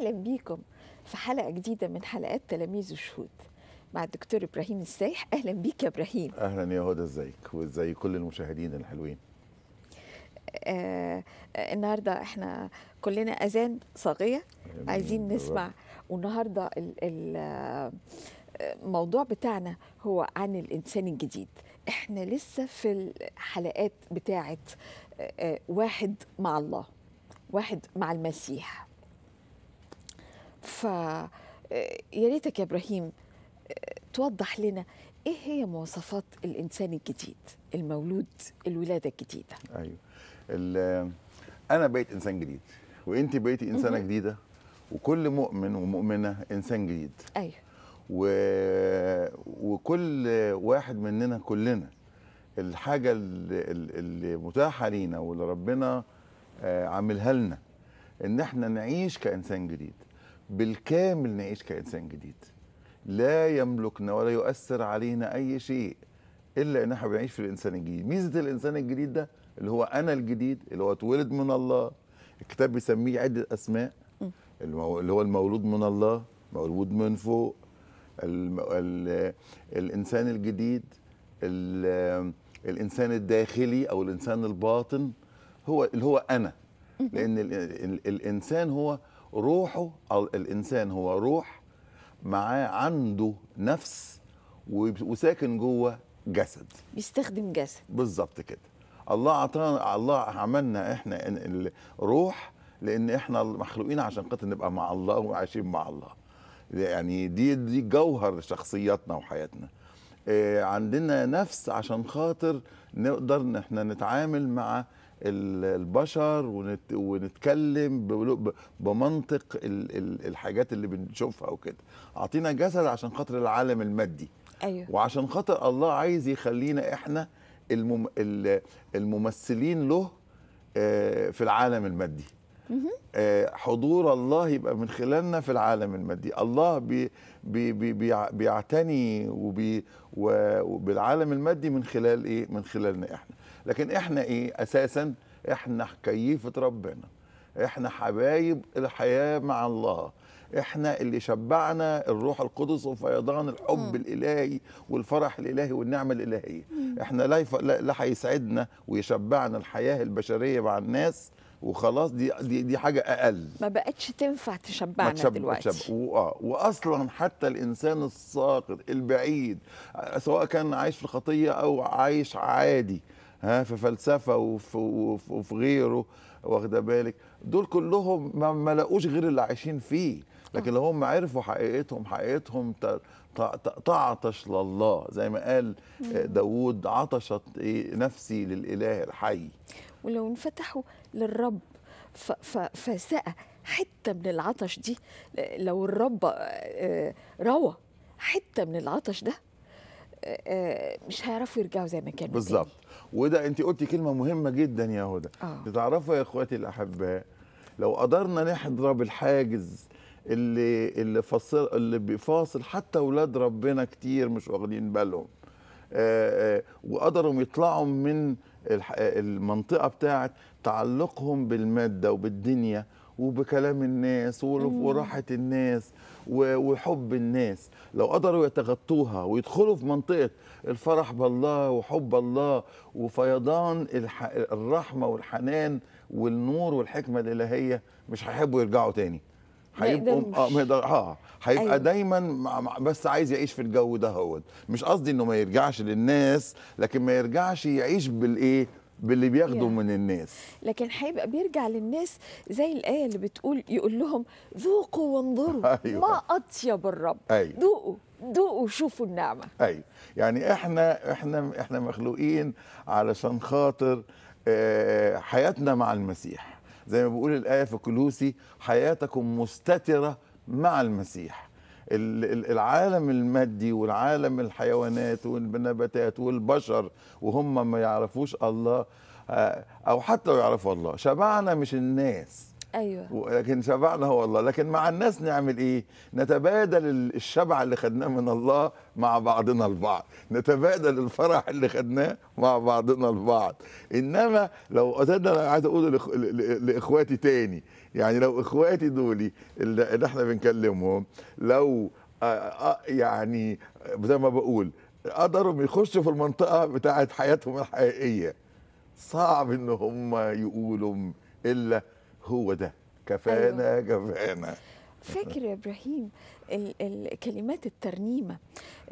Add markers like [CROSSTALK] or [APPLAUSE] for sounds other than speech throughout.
اهلا بيكم في حلقه جديده من حلقات تلاميذ الشهود مع الدكتور ابراهيم السايح اهلا بيك يا ابراهيم اهلا يا هدى ازيك وازي كل المشاهدين الحلوين آه, آه، النهارده احنا كلنا اذان صاغيه عايزين نسمع والنهارده الموضوع بتاعنا هو عن الانسان الجديد احنا لسه في الحلقات بتاعه آه، آه، واحد مع الله واحد مع المسيح ف يا ريتك يا ابراهيم توضح لنا ايه هي مواصفات الانسان الجديد المولود الولاده الجديده ايوه انا بقيت انسان جديد وانت بقيتي انسانه جديده وكل مؤمن ومؤمنه انسان جديد ايوه و... وكل واحد مننا كلنا الحاجه اللي متاحه لينا واللي ربنا آه، عاملها لنا ان احنا نعيش كانسان جديد بالكامل نعيش كإنسان جديد لا يملكنا ولا يؤثر علينا أي شيء إلا إن إحنا بنعيش في الإنسان الجديد ميزة الإنسان الجديد ده اللي هو أنا الجديد اللي هو اتولد من الله الكتاب بيسميه عدة أسماء اللي هو المولود من الله مولود من فوق الم... ال الإنسان الجديد ال الإنسان الداخلي أو الإنسان الباطن هو اللي هو أنا لأن الإنسان هو روحه او الانسان هو روح معاه عنده نفس وساكن جوه جسد بيستخدم جسد بالظبط كده الله عطانا الله عملنا احنا الروح لان احنا مخلوقين عشان خاطر نبقى مع الله وعايشين مع الله يعني دي دي جوهر شخصياتنا وحياتنا آه، عندنا نفس عشان خاطر نقدر ان احنا نتعامل مع البشر ونتكلم بمنطق الحاجات اللي بنشوفها وكده اعطينا جسد عشان خاطر العالم المادي أيوة. وعشان خاطر الله عايز يخلينا احنا المم... الممثلين له آه، في العالم المادي آه، حضور الله يبقى من خلالنا في العالم المادي الله بي بي بي بيعتني وبي وبالعالم المادي من خلال ايه من خلالنا احنا لكن احنا ايه اساسا احنا كيفه ربنا احنا حبايب الحياه مع الله احنا اللي شبعنا الروح القدس وفيضان الحب م. الالهي والفرح الالهي والنعمه الالهيه م. احنا لا يف... لا هيسعدنا ويشبعنا الحياه البشريه مع الناس وخلاص دي دي, دي حاجه اقل ما بقتش تنفع تشبعنا تشب... دلوقتي تشب... و... آه، واصلا حتى الانسان الساقط البعيد آه، سواء كان عايش في الخطيه او عايش عادي ها في فلسفه وفي, وفي غيره واخده بالك دول كلهم ما لقوش غير اللي عايشين فيه لكن لو هم عرفوا حقيقتهم حقيقتهم تعطش لله زي ما قال آه، داوود عطشت إيه، نفسي للاله الحي ولو انفتحوا للرب فساء حته من العطش دي لو الرب آه، روى حته من العطش ده آه، مش هيعرفوا يرجعوا زي ما كانوا بالظبط وده انت قلتي كلمه مهمه جدا يا هدى آه. تعرفوا يا اخواتي الاحباء لو قدرنا نحضر الحاجز اللي اللي فاصل اللي بيفاصل حتى اولاد ربنا كتير مش واخدين بالهم آه، آه، وقدروا يطلعوا من المنطقه بتاعت تعلقهم بالماده وبالدنيا وبكلام الناس وراحه الناس وحب الناس لو قدروا يتغطوها ويدخلوا في منطقه الفرح بالله وحب الله وفيضان الرحمه والحنان والنور والحكمه الالهيه مش هيحبوا يرجعوا تاني هيبقوا آه،, اه هيبقى أيوة. دايما مع... بس عايز يعيش في الجو ده هو مش قصدي انه ما يرجعش للناس لكن ما يرجعش يعيش بالايه باللي بياخده من الناس لكن هيبقى بيرجع للناس زي الايه اللي بتقول يقول لهم ذوقوا وانظروا [LAUGHS] أيوة. ما اطيب الرب أيوة. ذوقوا ذوقوا شوفوا النعمه ايوه يعني احنا احنا احنا مخلوقين علشان خاطر آه، حياتنا مع المسيح زي ما بيقول الايه في كلوسي حياتكم مستتره مع المسيح العالم المادي والعالم الحيوانات والنباتات والبشر وهم ما يعرفوش الله آه، او حتى يعرفوا الله شبعنا مش الناس ايوه لكن شبعنا هو الله لكن مع الناس نعمل ايه نتبادل الشبع اللي خدناه من الله مع بعضنا البعض نتبادل الفرح اللي خدناه مع بعضنا البعض انما لو قصدنا انا عايز اقول لاخواتي تاني يعني لو اخواتي دولي اللي احنا بنكلمهم لو آه، آه، يعني زي ما بقول قدروا يخشوا في المنطقه بتاعه حياتهم الحقيقيه صعب ان هم يقولوا الا هو ده كفانا أيوة. كفانا فاكر يا ابراهيم ال ال كلمات الترنيمه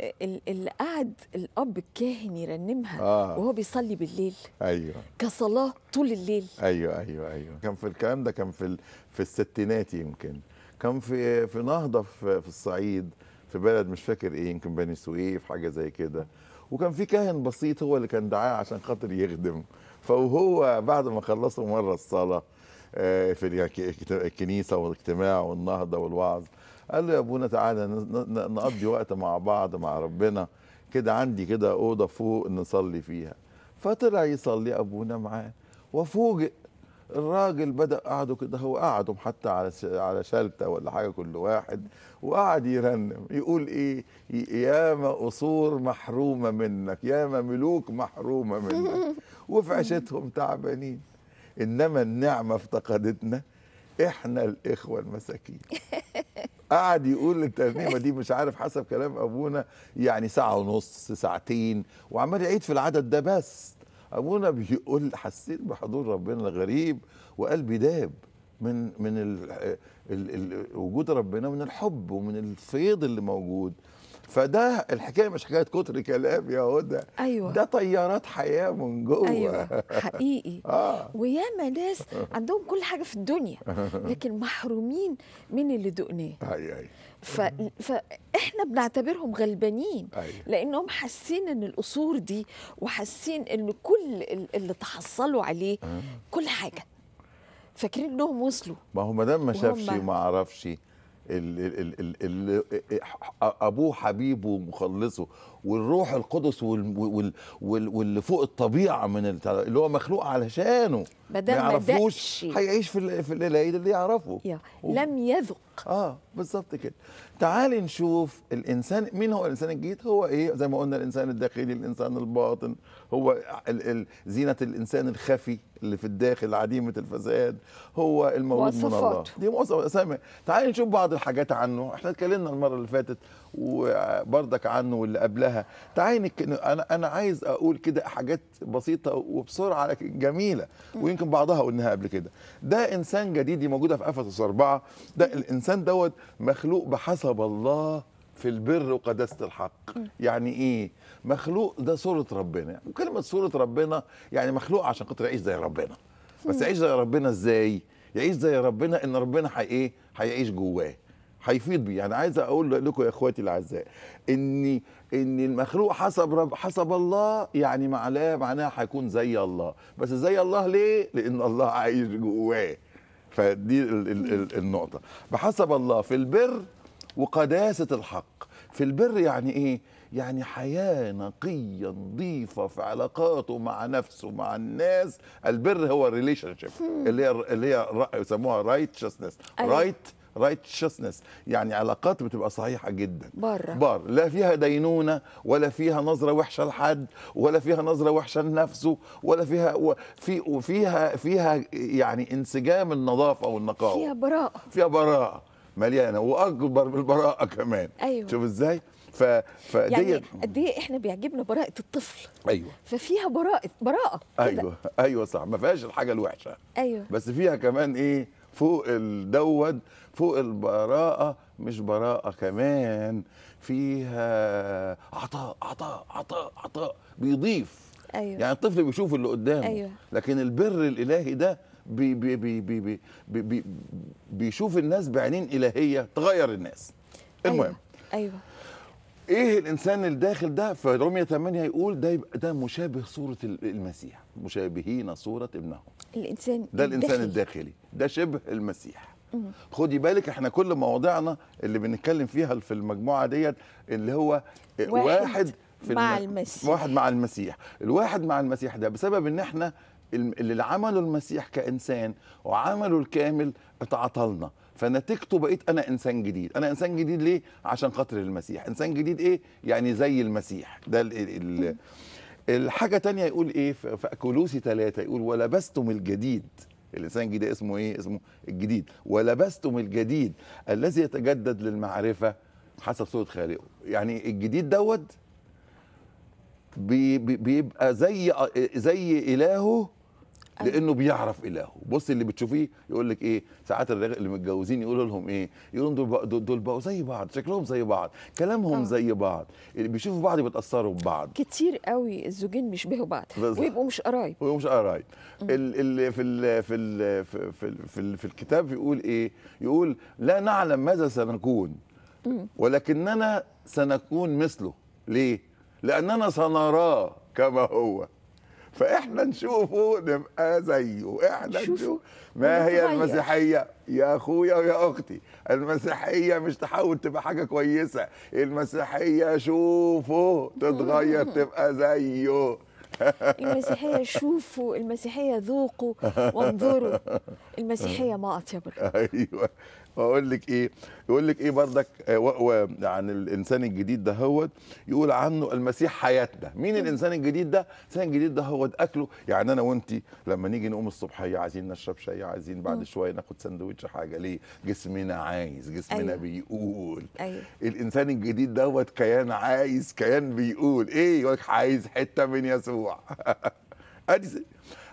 ال اللي قعد الاب الكاهن يرنمها آه. وهو بيصلي بالليل ايوه كصلاه طول الليل ايوه ايوه ايوه كان في الكلام ده كان في في الستينات يمكن كان في في نهضه في, في الصعيد في بلد مش فاكر ايه يمكن بني سويف حاجه زي كده وكان في كاهن بسيط هو اللي كان دعاه عشان خاطر يخدم فهو بعد ما خلصوا مره الصلاه آه، في الكنيسه والاجتماع والنهضه والوعظ قال له يا ابونا تعالى نقضي وقت مع بعض مع ربنا كده عندي كده اوضه فوق نصلي فيها فطلع يصلي ابونا معاه وفوجئ الراجل بدا قعده كده هو قعدهم حتى على على شلته ولا حاجه كل واحد وقعد يرنم يقول ايه ياما قصور محرومه منك ياما ملوك محرومه منك وفي عيشتهم تعبانين انما النعمه افتقدتنا احنا الاخوه المساكين [LAUGHS] قعد يقول الترنيمه دي مش عارف حسب كلام ابونا يعني ساعه ونص ساعتين وعمال يعيد في العدد ده بس ابونا بيقول حسيت بحضور ربنا غريب وقلبي داب من من الـ الـ الـ وجود ربنا من الحب ومن الفيض اللي موجود فده الحكايه مش حكايه كتر كلام يا هدى ايوه ده طيارات حياه من جوه ايوه حقيقي [LAUGHS] آه. وياما ناس عندهم كل حاجه في الدنيا لكن محرومين من اللي دقناه ايوه ايوه ف... فاحنا بنعتبرهم غلبانين أيوة. لانهم حاسين ان القصور دي وحاسين ان كل اللي تحصلوا عليه أه. كل حاجه فاكرين انهم وصلوا ما هو ما دام ما شافش وما عرفش اللي ابوه حبيبه ومخلصه والروح القدس واللي فوق الطبيعه من اللي هو مخلوق علشانه ما يعرفوش هيعيش في الليله اللي يعرفه لم يذق آه. بالظبط كده تعالي نشوف الانسان مين هو الانسان الجديد هو ايه زي ما قلنا الانسان الداخلي الانسان الباطن هو زينه الانسان الخفي اللي في الداخل عديمه الفساد هو المولود من الله دي مواصفات اسامي تعالي نشوف بعض الحاجات عنه احنا اتكلمنا المره اللي فاتت وبردك عنه واللي قبلها تعالي انا انا عايز اقول كده حاجات بسيطه وبسرعه لكن جميله ويمكن بعضها قلناها قبل كده ده انسان جديد دي موجوده في افسس 4 ده الانسان دوت مخلوق بحسب الله في البر وقداسة الحق يعني إيه مخلوق ده صورة ربنا وكلمة صورة ربنا يعني مخلوق عشان خاطر يعيش زي ربنا بس يعيش زي ربنا إزاي يعيش زي ربنا إن ربنا حي إيه هيعيش جواه هيفيض بيه يعني عايز اقول لكم يا اخواتي الاعزاء ان ان المخلوق حسب رب حسب الله يعني معناه معناها هيكون زي الله بس زي الله ليه لان الله عايش جواه فدي النقطة بحسب الله في البر وقداسة الحق في البر يعني إيه؟ يعني حياة نقية نظيفة في علاقاته مع نفسه مع الناس البر هو الريليشن شيب اللي هي اللي هي يسموها رايتشسنس أيوة. رايت رايتشسنس يعني علاقات بتبقى صحيحه جدا بره بر لا فيها دينونه ولا فيها نظره وحشه لحد ولا فيها نظره وحشه لنفسه ولا فيها في وفيها فيها يعني انسجام النظافه والنقاء فيها براءه فيها براءه مليانه واكبر من البراءه كمان ايوه شوف ازاي ف فدي يعني قد ايه احنا بيعجبنا براءه الطفل ايوه ففيها براءه براءه ايوه ايوه صح ما فيهاش الحاجه الوحشه ايوه بس فيها كمان ايه فوق الدود فوق البراءة مش براءة كمان فيها عطاء عطاء عطاء عطاء بيضيف أيوة. يعني الطفل بيشوف اللي قدامه أيوة. لكن البر الإلهي ده بي بي بي بي بي بي بي بيشوف الناس بعينين إلهية تغير الناس أيوه، المهم أيوة. أيوة. ايه الانسان الداخل ده ده فرمية 8 يقول ده يبقى ده مشابه صوره المسيح مشابهين صوره ابنه الانسان ده الانسان الداخلي, الداخلي. ده شبه المسيح مم. خدي بالك احنا كل مواضيعنا اللي بنتكلم فيها في المجموعه ديت اللي هو واحد, واحد في مع الم... المسيح واحد مع المسيح الواحد مع المسيح ده بسبب ان احنا اللي عمله المسيح كانسان وعمله الكامل اتعطلنا فنتيجته بقيت انا انسان جديد انا انسان جديد ليه عشان خاطر المسيح انسان جديد ايه يعني زي المسيح ده الحاجه تانية يقول ايه في كولوسي ثلاثة يقول ولبستم الجديد الانسان الجديد اسمه ايه اسمه الجديد ولبستم الجديد الذي يتجدد للمعرفه حسب صوره خالقه يعني الجديد دوت بيبقى زي زي الهه لانه بيعرف الهه بص اللي بتشوفيه يقول لك ايه ساعات اللي متجوزين يقولوا لهم ايه يقولوا دول بقى دول بقوا زي بعض شكلهم زي بعض كلامهم أوه. زي بعض اللي بيشوفوا بعض بيتاثروا ببعض كتير قوي الزوجين بيشبهوا بعض ويبقوا مش قرايب ويبقوا مش قرايب في الـ في الـ في الـ في, الـ في الكتاب يقول ايه يقول لا نعلم ماذا سنكون ولكننا سنكون مثله ليه لاننا سنراه كما هو فاحنا نشوفه نبقى زيه احنا نشوف ما هي المسيحيه يا اخويا ويا اختي المسيحيه مش تحاول تبقى حاجه كويسه المسيحيه شوفه تتغير تبقى زيه [LAUGHS] المسيحية شوفوا المسيحية ذوقوا وانظروا المسيحية ما أطيب [LAUGHS] أيوة واقول لك ايه يقول لك ايه بردك آه، عن الانسان الجديد ده هو يقول عنه المسيح حياتنا مين الانسان الجديد ده الانسان الجديد ده هو اكله يعني انا وانت لما نيجي نقوم الصبحيه عايزين نشرب شاي عايزين بعد شويه ناخد سندوتش حاجه ليه جسمنا عايز جسمنا أيوة. بيقول أيوة. الانسان الجديد ده كيان عايز كيان بيقول ايه عايز حته من يسوع [LAUGHS] ادي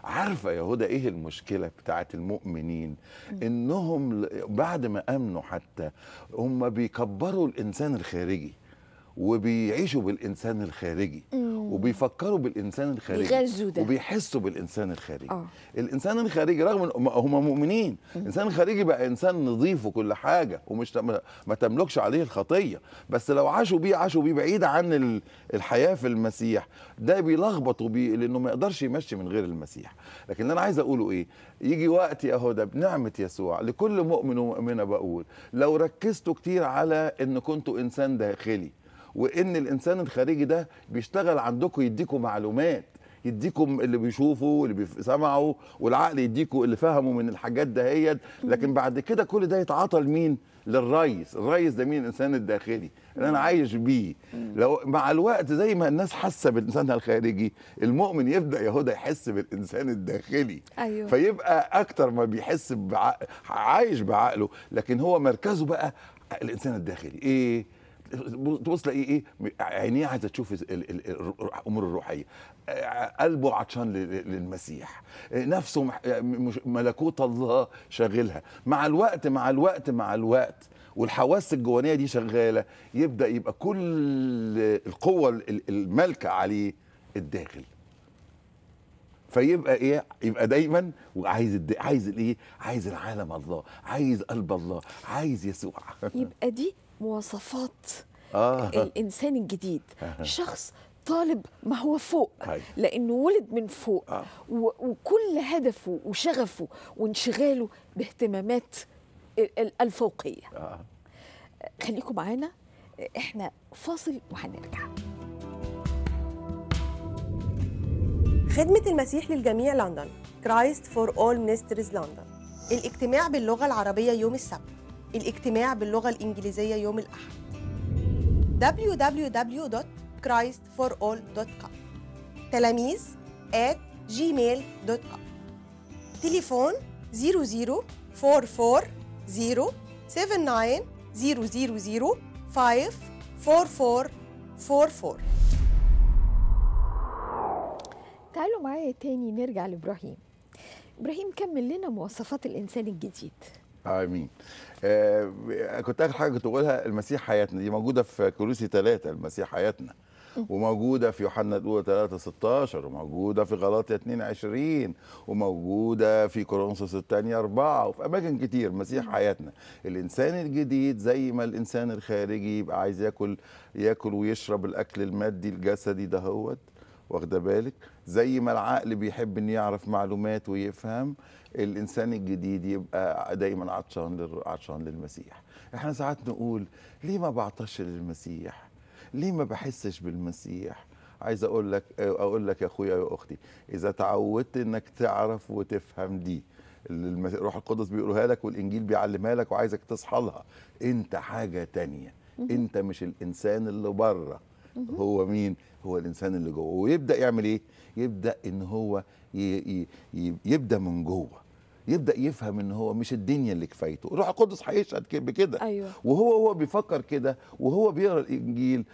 عارفه يا هدى ايه المشكله بتاعت المؤمنين انهم بعد ما امنوا حتى هم بيكبروا الانسان الخارجي وبيعيشوا بالانسان الخارجي مم. وبيفكروا بالانسان الخارجي ده. وبيحسوا بالانسان الخارجي أوه. الانسان الخارجي رغم هم مؤمنين مم. الانسان الخارجي بقى انسان نظيف وكل حاجه ومش ما تملكش عليه الخطيه بس لو عاشوا بيه عاشوا بيه بعيد عن الحياه في المسيح ده بيلخبطوا بيه لانه ما يقدرش يمشي من غير المسيح لكن انا عايز اقوله ايه يجي وقت يا هدى بنعمه يسوع لكل مؤمن ومؤمنه بقول لو ركزتوا كتير على ان كنتوا انسان داخلي وان الانسان الخارجي ده بيشتغل عندكم يديكم معلومات يديكم اللي بيشوفوا اللي بيسمعوا والعقل يديكم اللي فهموا من الحاجات دهيت لكن بعد كده كل ده يتعاطى لمين للريس الريس ده مين الانسان الداخلي اللي انا عايش بيه لو مع الوقت زي ما الناس حاسه بالانسان الخارجي المؤمن يبدا يهودا يحس بالانسان الداخلي أيوه. فيبقى اكتر ما بيحس بعقل عايش بعقله لكن هو مركزه بقى الانسان الداخلي ايه تبص تلاقيه ايه عينيه عايزه تشوف الامور الروحيه قلبه عطشان للمسيح نفسه ملكوت الله شاغلها مع الوقت مع الوقت مع الوقت والحواس الجوانيه دي شغاله يبدا يبقى كل القوه المالكه عليه الداخل فيبقى ايه يبقى دايما وعايز الد... عايز الايه عايز العالم الله عايز قلب الله عايز يسوع [LAUGHS] يبقى دي مواصفات آه. الانسان الجديد شخص طالب ما هو فوق لانه ولد من فوق آه. وكل هدفه وشغفه وانشغاله باهتمامات الفوقيه آه. خليكم معانا احنا فاصل وهنرجع خدمة المسيح للجميع لندن كرايست فور اول منسترز لندن الاجتماع باللغة العربية يوم السبت الاجتماع باللغة الإنجليزية يوم الأحد www.christforall.com تلاميذ at gmail.com تليفون 00440 تعالوا معايا تاني نرجع لابراهيم ابراهيم كمل لنا مواصفات الانسان الجديد آه، امين آه كنت اخر حاجه كنت بقولها المسيح حياتنا دي موجوده في كولوسي 3 المسيح حياتنا وموجودة في يوحنا الأولى 3 16 وموجودة في غلاطيا 2 20 وموجودة في كورنثوس الثانية 4 وفي أماكن كتير مسيح حياتنا الإنسان الجديد زي ما الإنسان الخارجي يبقى عايز ياكل ياكل ويشرب الأكل المادي الجسدي دهوت واخده بالك زي ما العقل بيحب ان يعرف معلومات ويفهم الانسان الجديد يبقى دايما عطشان عطشان للمسيح احنا ساعات نقول ليه ما بعطش للمسيح ليه ما بحسش بالمسيح عايز اقول لك اقول لك يا اخويا يا اختي اذا تعودت انك تعرف وتفهم دي الروح القدس بيقولها لك والانجيل بيعلمها لك وعايزك تصحى لها انت حاجه تانية انت مش الانسان اللي بره هو مين هو الانسان اللي جوه ويبدا يعمل ايه يبدا ان هو يبدا من جوه يبدا يفهم ان هو مش الدنيا اللي كفايته الروح القدس هيشهد بكده أيوة. وهو هو بيفكر كده وهو بيقرا الانجيل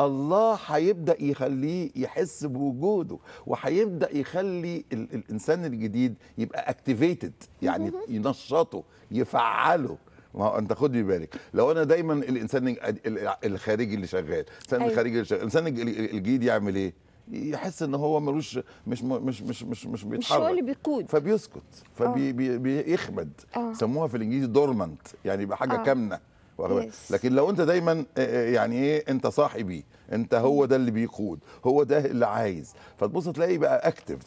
الله هيبدا يخليه يحس بوجوده وهيبدا يخلي الانسان الجديد يبقى اكتيفيتد يعني [LAUGHS] ينشطه يفعله ما هو انت خد بالك لو انا دايما الانسان الخارجي اللي شغال الانسان أيوة. الخارجي اللي شغال الانسان الجديد يعمل ايه يحس ان هو ملوش مش مش مش مش مش بيتحرك مش هو اللي بيقود فبيسكت فبيخمد فبي آه. آه. سموها في الانجليزي دورمنت يعني يبقى حاجه آه. كامنه لكن لو انت دايما يعني ايه انت صاحبي انت هو ده اللي بيقود هو ده اللي عايز فتبص تلاقيه بقى اكتف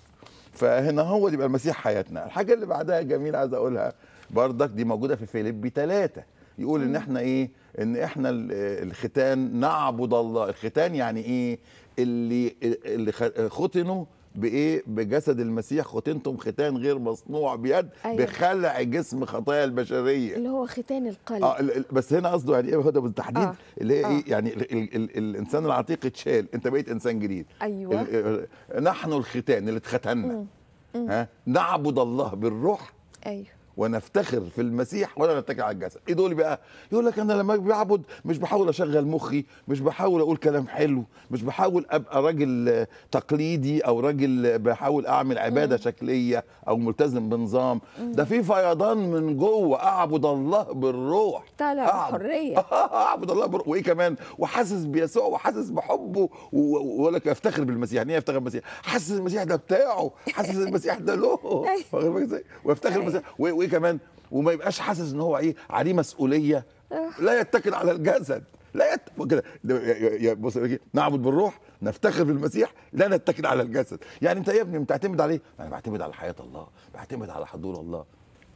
فهنا هو يبقى المسيح حياتنا الحاجه اللي بعدها جميل عايز اقولها بردك دي موجوده في فيليب ثلاثة يقول ان احنا ايه ان احنا الختان نعبد الله الختان يعني ايه اللي اللي ختنوا بايه بجسد المسيح ختنتم ختان غير مصنوع بيد أيوة. بخلع جسم خطايا البشريه اللي هو ختان القلب آه بس هنا قصده يعني ايه بالتحديد آه. اللي هي إيه؟ آه. إيه يعني الـ الـ الـ الانسان العتيق اتشال انت بقيت انسان جديد ايوه نحن الختان اللي اتختنا ها نعبد الله بالروح ايوه ونفتخر في المسيح ولا نتكل على الجسد ايه دول بقى يقول لك انا لما بعبد مش بحاول اشغل مخي مش بحاول اقول كلام حلو مش بحاول ابقى راجل تقليدي او راجل بحاول اعمل عباده مم. شكليه او ملتزم بنظام مم. ده في فيضان من جوه اعبد الله بالروح طالع حريه [LAUGHS] اعبد الله بالروح وايه كمان وحاسس بيسوع وحاسس بحبه ويقول لك افتخر بالمسيح يعني ايه افتخر بالمسيح حاسس المسيح ده بتاعه حاسس المسيح ده له [LAUGHS] أيوه. وافتخر أيوه. بالمسيح وايه كمان وما يبقاش حاسس ان هو ايه عليه مسؤوليه آه. لا يتكل على الجسد لا يتكل كده بص نعبد بالروح نفتخر بالمسيح لا نتكل على الجسد يعني انت يا ابني بتعتمد عليه انا بعتمد على حياه الله بعتمد على حضور الله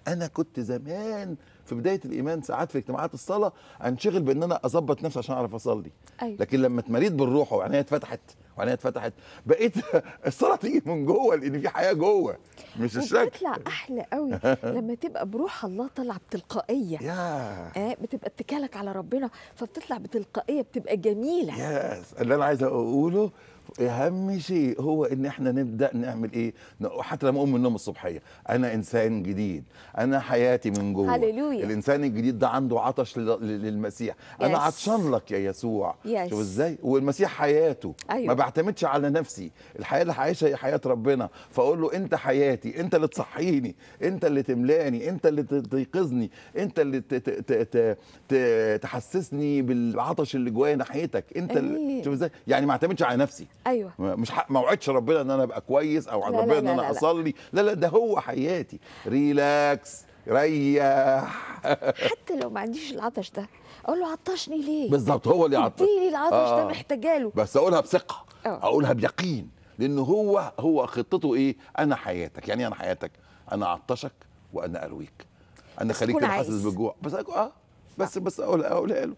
انا كنت زمان في بدايه الايمان ساعات في اجتماعات الصلاه انشغل بان انا اظبط نفسي عشان اعرف اصلي أيوة. لكن لما اتمريت بالروح وعينيا اتفتحت وبعدين اتفتحت بقيت [LAUGHS] الصلاه تيجي من جوه لان في حياه جوه مش الشكل بتطلع احلى قوي [LAUGHS] لما تبقى بروح الله طالعه بتلقائيه آه بتبقى اتكالك على ربنا فبتطلع بتلقائيه بتبقى جميله ياس اللي انا عايز اقوله اهم شيء هو ان احنا نبدا نعمل ايه حتى لما اقوم من النوم الصبحيه انا انسان جديد انا حياتي من جوه هللويا الانسان الجديد ده عنده عطش للمسيح انا عطشان لك يا يسوع يس. شوف ازاي والمسيح حياته أيوه. ما بعتمدش على نفسي الحياه اللي عايشها هي حياه ربنا فاقول له انت حياتي انت اللي تصحيني انت اللي تملاني انت اللي تيقظني انت اللي تحسسني بالعطش اللي جوايا ناحيتك انت اللي... شوف ازاي يعني ما اعتمدش على نفسي ايوه مش ما وعدش ربنا ان انا ابقى كويس او عند ربنا ان انا اصلي لا لا ده هو حياتي ريلاكس ريح [LAUGHS] حتى لو ما عنديش العطش ده اقول له عطشني ليه بالظبط هو اللي عطش اديني العطش آه. ده محتاجاله بس اقولها بثقه آه. اقولها بيقين لان هو هو خطته ايه انا حياتك يعني إيه انا حياتك انا عطشك وانا ارويك انا خليك حاسس بالجوع بس اه بس آه. بس اقول اقولها له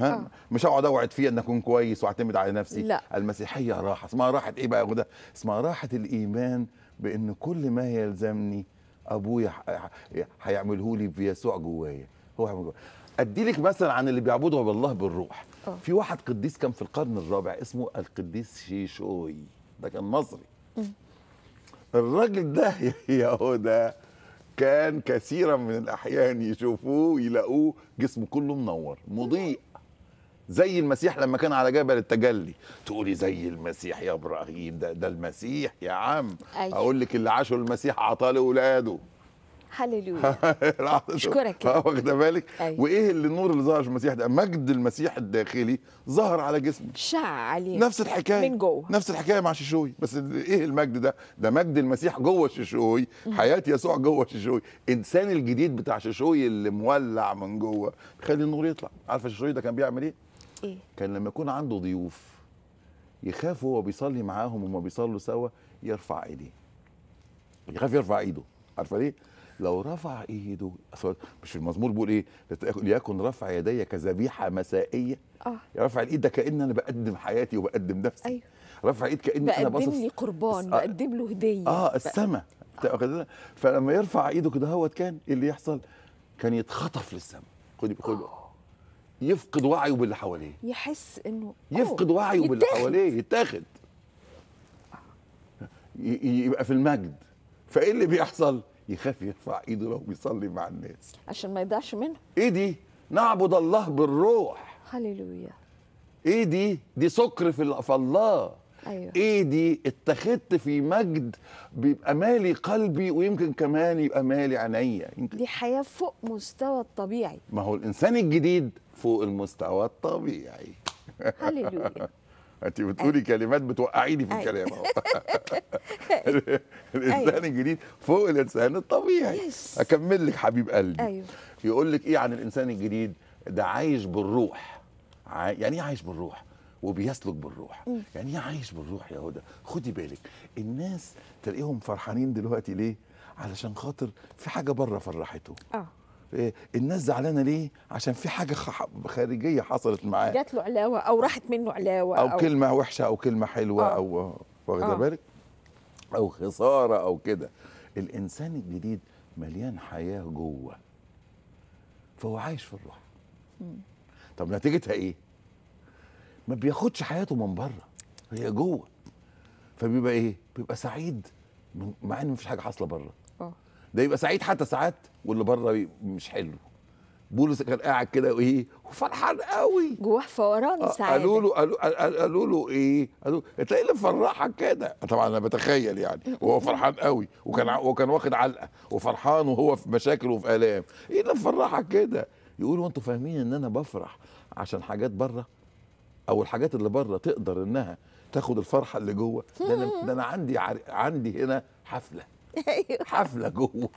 ها آه. مش هقعد اوعد فيه ان اكون كويس واعتمد على نفسي لا. المسيحيه راحه اسمها راحه ايه بقى ده اسمها راحه الايمان بان كل ما يلزمني ابويا هيعمله لي بيسوع جوايا هو جوايا ادي لك مثلا عن اللي بيعبدوا بالله بالروح أوه. في واحد قديس كان في القرن الرابع اسمه القديس شيشوي ده كان مصري الراجل ده [LAUGHS] يا يهودا كان كثيرا من الاحيان يشوفوه يلاقوه جسمه كله منور مضيء زي المسيح لما كان على جبل التجلي تقولي زي المسيح يا ابراهيم ده ده المسيح يا عم أيوة. اقول لك اللي عاشه المسيح عطاه لاولاده هللويا [LAUGHS] اشكرك [LAUGHS] واخده بالك أيوة. وايه اللي النور اللي ظهر في المسيح ده مجد المسيح الداخلي ظهر على جسمه شع عليه نفس الحكايه من جوه نفس الحكايه مع شيشوي بس ايه المجد ده ده مجد المسيح جوه شيشوي حياه يسوع جوه شيشوي انسان الجديد بتاع شيشوي اللي مولع من جوه خلي النور يطلع عارفه شيشوي ده كان بيعمل ايه ايه كان لما يكون عنده ضيوف يخاف وهو بيصلي معاهم وما بيصلوا سوا يرفع ايديه يخاف يرفع ايده عارفه ليه لو رفع ايده مش المزمور بيقول ايه ليكن رفع يدي كذبيحه مسائيه اه رفع الايد ده كان انا بقدم حياتي وبقدم نفسي ايوه رفع ايد كاني انا بقدم لي قربان آه. بقدم له هديه اه السما آه. فلما يرفع ايده كده هوت كان إيه اللي يحصل كان يتخطف للسما خدي خدي يفقد وعيه باللي حواليه يحس انه يفقد وعيه باللي حواليه يتاخد يبقى في المجد فايه اللي بيحصل يخاف يرفع ايده لو بيصلي مع الناس عشان ما يضيعش منه ايه دي نعبد الله بالروح هللويا ايه دي دي سكر في الله أيوة. ايه دي اتخذت في مجد بيبقى مالي قلبي ويمكن كمان يبقى مالي عينيا دي حياه فوق مستوى الطبيعي ما هو الانسان الجديد فوق المستوى الطبيعي هللويا [LAUGHS] انت بتقولي كلمات بتوقعيني في أيوة. الكلام اهو [LAUGHS] أيوة. الانسان الجديد فوق الانسان الطبيعي اكمل لك حبيب قلبي أيوه. يقول لك ايه عن الانسان الجديد ده عايش بالروح يعني ايه عايش بالروح وبيسلك بالروح م. يعني ايه عايش بالروح يا هدى خدي بالك الناس تلاقيهم فرحانين دلوقتي ليه علشان خاطر في حاجه بره فرحته اه إيه، الناس زعلانه ليه عشان في حاجه خارجيه حصلت معاه جات له علاوه او راحت منه علاوه او, أو كلمه وحشه او كلمه حلوه آه. او واخده آه. بالك او خساره او كده الانسان الجديد مليان حياه جوه فهو عايش في الروح طب نتيجتها ايه ما بياخدش حياته من بره هي جوه فبيبقى ايه بيبقى سعيد مع ان مفيش حاجه حاصله بره ده يبقى سعيد حتى ساعات واللي بره مش حلو بولس كان قاعد كده وايه وفرحان قوي جواه فوران سعاده قالوا له قالوا له ايه قالوا تلاقي اللي مفرحك كده طبعا انا بتخيل يعني وهو فرحان قوي وكان وكان واخد علقه وفرحان وهو في مشاكل وفي الام ايه اللي مفرحك كده يقولوا انتوا فاهمين ان انا بفرح عشان حاجات بره او الحاجات اللي بره تقدر انها تاخد الفرحه اللي جوه ده انا عندي عندي هنا حفله [LAUGHS] ايوه حفله جوه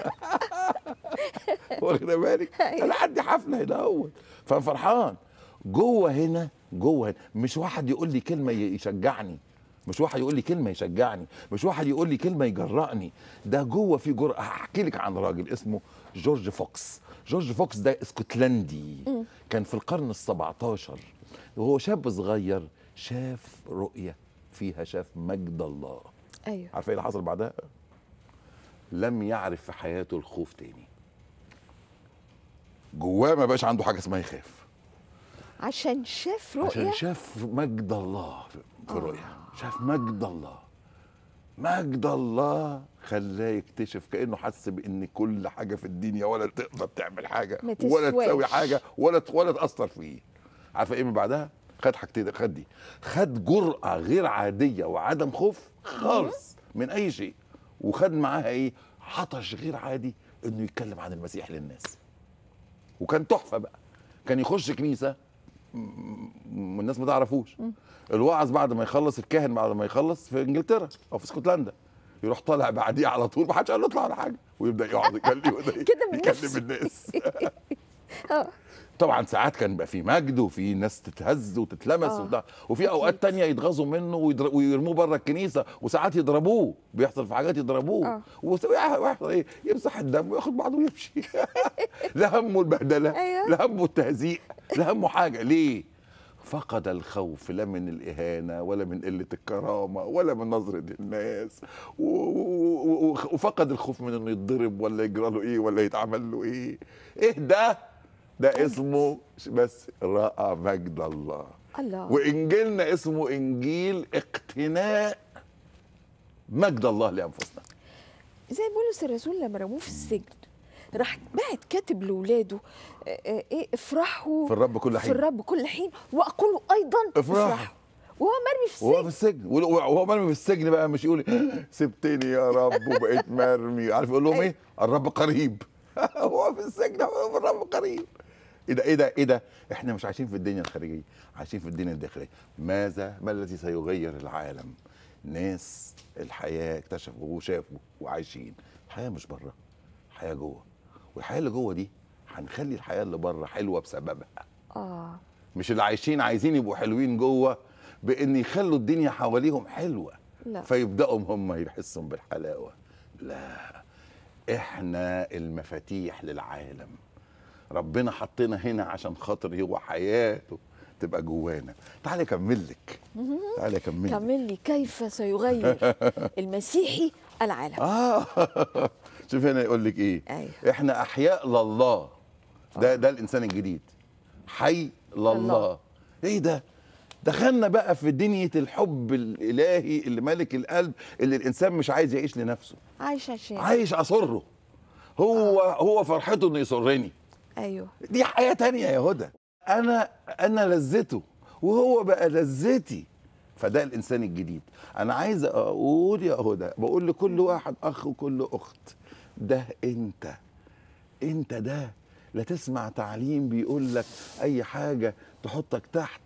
[LAUGHS] واخده بالك أيوه. انا عندي حفله هنا اول ففرحان جوه هنا جوه هنا مش واحد يقول لي كلمه يشجعني مش واحد يقول لي كلمه يشجعني مش واحد يقول لي كلمه يجرأني ده جوه في جرأة هحكي لك عن راجل اسمه جورج فوكس جورج فوكس ده اسكتلندي كان في القرن ال17 وهو شاب صغير شاف رؤيه فيها شاف مجد الله ايوه عارفه ايه اللي حصل بعدها لم يعرف في حياته الخوف تاني جواه ما بقاش عنده حاجه اسمها يخاف عشان شاف رؤية عشان شاف مجد الله في الرؤية آه. شاف مجد الله مجد الله خلاه يكتشف كانه حس بان كل حاجه في الدنيا ولا تقدر تعمل حاجه ولا تسوي حاجه ولا ولا تاثر فيه عارفه ايه من بعدها خد حاجتين خد دي خد جرأه غير عاديه وعدم خوف خالص من اي شيء وخد معاها ايه عطش غير عادي انه يتكلم عن المسيح للناس وكان تحفه بقى كان يخش كنيسه الناس ما تعرفوش الوعظ بعد ما يخلص الكاهن بعد ما يخلص في انجلترا او في اسكتلندا يروح طالع بعديه على طول ما حدش قال له اطلع على حاجه ويبدا يقعد يكلم [LAUGHS] يكلم الناس [LAUGHS] آه. [LAUGHS] طبعا ساعات كان بقى في مجد وفي ناس تتهز وتتلمس آه. وفي اوقات تانية يتغاظوا منه ويرموه بره الكنيسه وساعات يضربوه بيحصل في حاجات يضربوه آه. ويحصل ايه يمسح الدم وياخد بعضه ويمشي [LAUGHS] لا همه البهدله أيوة. لا همه التهزيق لا همه حاجه ليه فقد الخوف لا من الإهانة ولا من قلة الكرامة ولا من نظرة الناس وفقد الخوف من إنه يتضرب ولا يجرى له إيه ولا يتعمل له إيه إيه ده ده اسمه بس رأى مجد الله الله وإنجيلنا اسمه إنجيل اقتناء مجد الله لأنفسنا زي بولس الرسول لما رموه في السجن راح بعت كاتب لاولاده آه، آه، ايه افرحوا في الرب كل حين في الرب كل حين واقول ايضا افرحوا, افرحوا. وهو مرمي في السجن وهو في السجن وهو مرمي في السجن بقى مش يقول [LAUGHS] سبتني يا رب وبقيت مرمي عارف يقول لهم ايه الرب قريب [LAUGHS] هو في السجن الرب قريب ايه ده ايه ده ايه ده احنا مش عايشين في الدنيا الخارجيه عايشين في الدنيا الداخليه ماذا ما الذي سيغير العالم ناس الحياه اكتشفوا وشافوا وعايشين الحياه مش بره الحياه جوه والحياه اللي جوه دي هنخلي الحياه اللي بره حلوه بسببها اه مش اللي عايشين عايزين يبقوا حلوين جوه بان يخلوا الدنيا حواليهم حلوه لا. فيبداوا هم يحسوا بالحلاوه لا احنا المفاتيح للعالم ربنا حطينا هنا عشان خاطر هو حياته تبقى جوانا تعالى اكمل لك تعالى اكمل كمل لي كيف سيغير [LAUGHS] المسيحي العالم اه [LAUGHS] شوف هنا يقول لك ايه أيوه. احنا احياء لله ده آه. ده الانسان الجديد حي لله, ايه ده دخلنا بقى في دنيا الحب الالهي اللي ملك القلب اللي الانسان مش عايز يعيش لنفسه عايش عشان عايش اصره هو آه. هو فرحته انه يسرني ايوه دي حياه تانية يا هدى انا انا لذته وهو بقى لذتي فده الانسان الجديد انا عايز اقول يا هدى بقول لكل واحد اخ وكل اخت ده انت انت ده لا تسمع تعليم بيقول لك اي حاجه تحطك تحت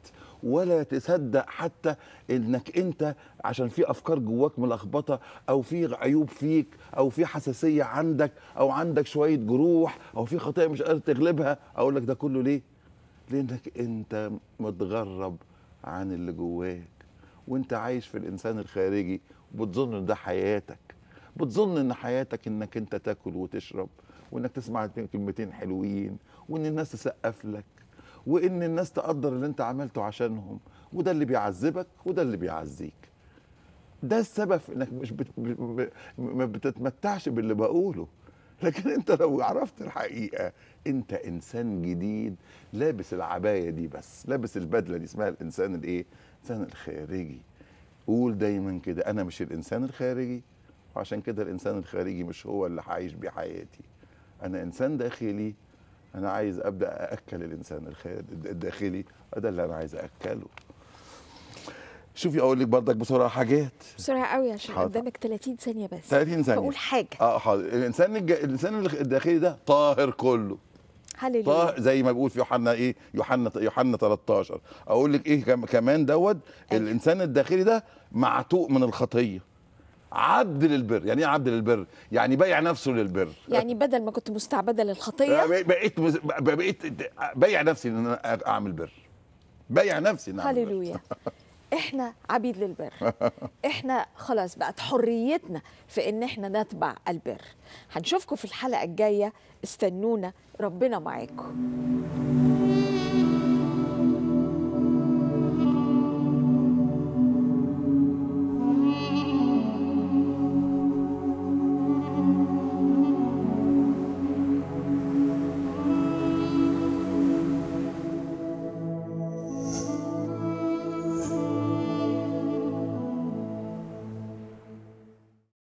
ولا تصدق حتى انك انت عشان في افكار جواك ملخبطه او في عيوب فيك او في حساسيه عندك او عندك شويه جروح او في خطيه مش قادر تغلبها اقول لك ده كله ليه لانك انت متغرب عن اللي جواك وانت عايش في الانسان الخارجي وبتظن ان ده حياتك بتظن ان حياتك انك انت تاكل وتشرب وانك تسمع كلمتين حلوين وان الناس تسقف لك وان الناس تقدر اللي انت عملته عشانهم وده اللي بيعذبك وده اللي بيعزيك ده السبب في انك مش بت... ما بتتمتعش باللي بقوله لكن انت لو عرفت الحقيقه انت انسان جديد لابس العبايه دي بس لابس البدله دي اسمها الانسان الايه الانسان الخارجي قول دايما كده انا مش الانسان الخارجي وعشان كده الانسان الخارجي مش هو اللي هعيش بيه حياتي انا انسان داخلي انا عايز ابدا ااكل الانسان الداخلي ده اللي انا عايز ااكله شوفي اقول لك برضك بسرعه حاجات بسرعه قوي عشان حاضر. قدامك 30 ثانيه بس 30 ثانيه اقول حاجه اه حاضر الانسان الج... الانسان الداخلي ده طاهر كله هللويا طاهر زي ما بيقول في يوحنا ايه يوحنا يوحنا 13 اقول لك ايه كمان دوت الانسان الداخلي ده معتوق من الخطيه عبد للبر يعني ايه عبد للبر يعني بايع نفسه للبر يعني بدل ما كنت مستعبده للخطيه آه، بقيت بقيت بايع نفسي ان انا اعمل بر بايع نفسي ان اعمل هللويا احنا عبيد للبر [LAUGHS] احنا خلاص بقت حريتنا في ان احنا نتبع البر هنشوفكم في الحلقه الجايه استنونا ربنا معاكم